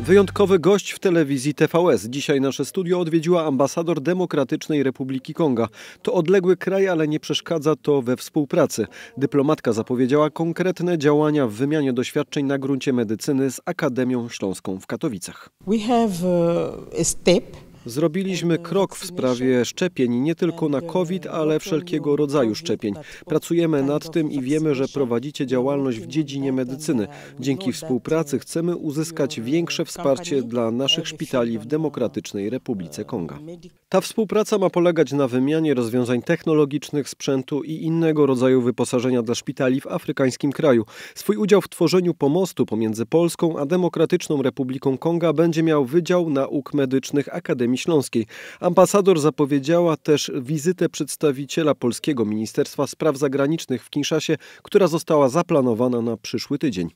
Wyjątkowy gość w telewizji TVS. Dzisiaj nasze studio odwiedziła ambasador Demokratycznej Republiki Konga. To odległy kraj, ale nie przeszkadza to we współpracy. Dyplomatka zapowiedziała konkretne działania w wymianie doświadczeń na gruncie medycyny z Akademią Śląską w Katowicach. We have e, a step Zrobiliśmy krok w sprawie szczepień, nie tylko na COVID, ale wszelkiego rodzaju szczepień. Pracujemy nad tym i wiemy, że prowadzicie działalność w dziedzinie medycyny. Dzięki współpracy chcemy uzyskać większe wsparcie dla naszych szpitali w Demokratycznej Republice Konga. Ta współpraca ma polegać na wymianie rozwiązań technologicznych, sprzętu i innego rodzaju wyposażenia dla szpitali w afrykańskim kraju. Swój udział w tworzeniu pomostu pomiędzy Polską a Demokratyczną Republiką Konga będzie miał Wydział Nauk Medycznych Akademii Śląskiej. Ambasador zapowiedziała też wizytę przedstawiciela polskiego Ministerstwa Spraw Zagranicznych w Kinszasie, która została zaplanowana na przyszły tydzień.